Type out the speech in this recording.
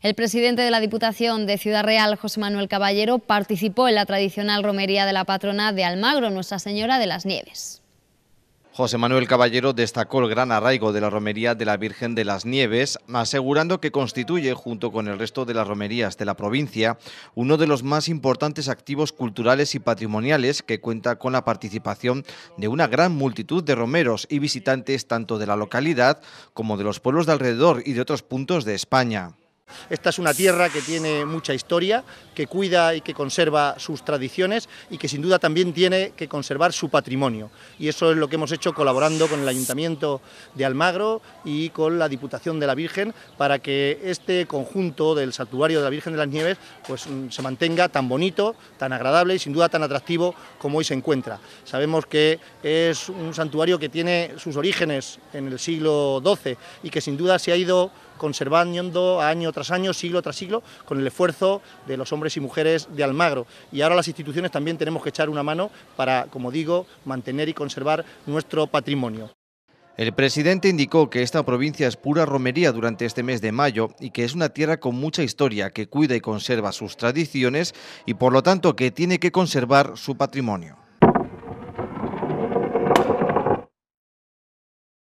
El presidente de la Diputación de Ciudad Real, José Manuel Caballero, participó en la tradicional romería de la patrona de Almagro, Nuestra Señora de las Nieves. José Manuel Caballero destacó el gran arraigo de la romería de la Virgen de las Nieves, asegurando que constituye, junto con el resto de las romerías de la provincia, uno de los más importantes activos culturales y patrimoniales que cuenta con la participación de una gran multitud de romeros y visitantes tanto de la localidad como de los pueblos de alrededor y de otros puntos de España. Esta es una tierra que tiene mucha historia, que cuida y que conserva sus tradiciones y que sin duda también tiene que conservar su patrimonio. Y eso es lo que hemos hecho colaborando con el Ayuntamiento de Almagro y con la Diputación de la Virgen para que este conjunto del Santuario de la Virgen de las Nieves pues, mm, se mantenga tan bonito, tan agradable y sin duda tan atractivo como hoy se encuentra. Sabemos que es un santuario que tiene sus orígenes en el siglo XII y que sin duda se ha ido conservando año tras tras año, siglo tras siglo, con el esfuerzo de los hombres y mujeres de Almagro. Y ahora las instituciones también tenemos que echar una mano para, como digo, mantener y conservar nuestro patrimonio. El presidente indicó que esta provincia es pura romería durante este mes de mayo y que es una tierra con mucha historia que cuida y conserva sus tradiciones y por lo tanto que tiene que conservar su patrimonio.